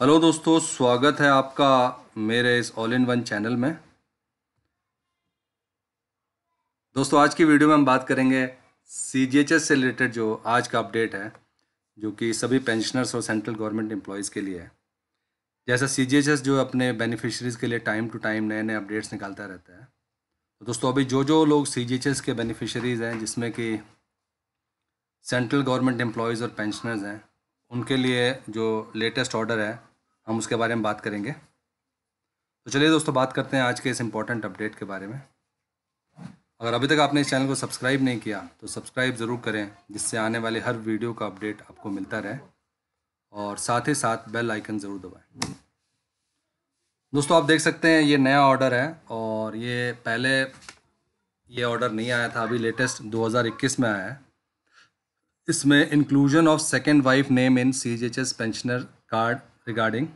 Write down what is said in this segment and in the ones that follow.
hello दोस्तों स्वागत है आपका मेरे इस ऑल इन वन चैनल में दोस्तों आज की वीडियो में हम बात करेंगे सी जी एच एस से रिलेटेड जो आज का अपडेट है जो कि सभी पेंशनर्स और सेंट्रल गवर्नमेंट एम्प्लॉयज़ के लिए है जैसा सी जी एच एस जो अपने बेनिफिशरीज़ के लिए टाइम टू टाइम नए नए अपडेट्स निकालता रहता है तो दोस्तों अभी जो जो लोग सी जी एच एस के बेनिफिशरीज़ हैं जिसमें कि सेंट्रल गवर्नमेंट एम्प्लॉयज़ और पेंशनर्स हैं उनके लिए जो लेटेस्ट ऑर्डर है हम उसके बारे में बात करेंगे तो चलिए दोस्तों बात करते हैं आज के इस इम्पॉर्टेंट अपडेट के बारे में अगर अभी तक आपने इस चैनल को सब्सक्राइब नहीं किया तो सब्सक्राइब ज़रूर करें जिससे आने वाले हर वीडियो का अपडेट आपको मिलता रहे और साथ ही साथ बेल आइकन ज़रूर दबाएं दोस्तों आप देख सकते हैं ये नया ऑर्डर है और ये पहले ये ऑर्डर नहीं आया था अभी लेटेस्ट 2021 में आया है इसमें inclusion of second wife name in C G H S pensioner card regarding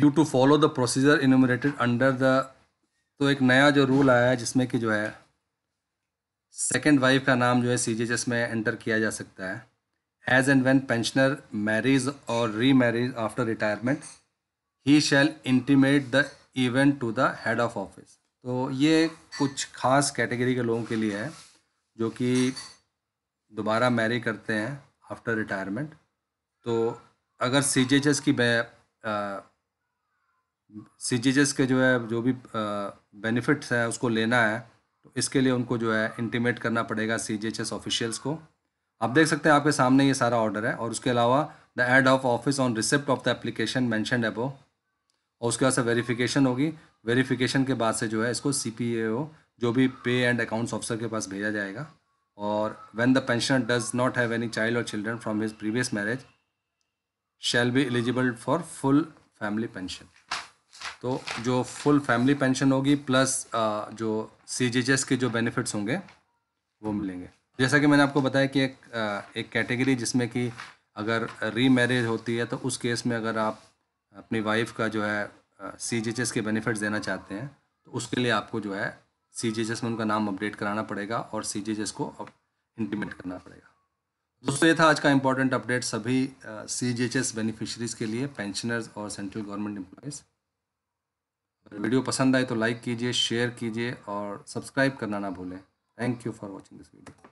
you to follow the procedure intimated under the तो एक नया जो रूल आया है जिसमें कि जो है सेकेंड वाइफ का नाम जो है सी जी में एंटर किया जा सकता है as and when pensioner marriage और remarriage after retirement he shall intimate the event to the head of office तो ये कुछ खास कैटेगरी के लोगों के लिए है जो कि दोबारा मैरी करते हैं आफ्टर रिटायरमेंट तो अगर सी की सीजीजेस के जो है जो भी बेनिफिट्स हैं उसको लेना है तो इसके लिए उनको जो है इंटीमेट करना पड़ेगा C G H S officials को आप देख सकते हैं आपके सामने ये सारा ऑर्डर है और उसके अलावा the head of office on receipt of the application mentioned above और उसके बाद से वेरीफिकेशन होगी वेरीफिकेशन के बाद से जो है इसको सी पी ए जो भी पे एंड अकाउंट्स ऑफिसर के पास भेजा जाएगा और when the pensioner does not have any child और children from his previous marriage shall be eligible for full family pension तो जो फुल फैमिली पेंशन होगी प्लस uh, जो सी के जो बेनिफिट्स होंगे वो मिलेंगे जैसा कि मैंने आपको बताया कि एक uh, एक कैटेगरी जिसमें कि अगर री मैरिज होती है तो उस केस में अगर आप अपनी वाइफ का जो है सी uh, जी के बेनिफिट्स देना चाहते हैं तो उसके लिए आपको जो है सी जी में उनका नाम अपडेट कराना पड़ेगा और सी जी को इंटीमेट करना पड़ेगा दोस्तों ये था आज का इंपॉर्टेंट अपडेट सभी सी जी बेनिफिशरीज़ के लिए पेंशनर्स और सेंट्रल गवर्नमेंट एम्प्लॉयज़ वीडियो पसंद आए तो लाइक कीजिए शेयर कीजिए और सब्सक्राइब करना ना भूलें thank you for watching this video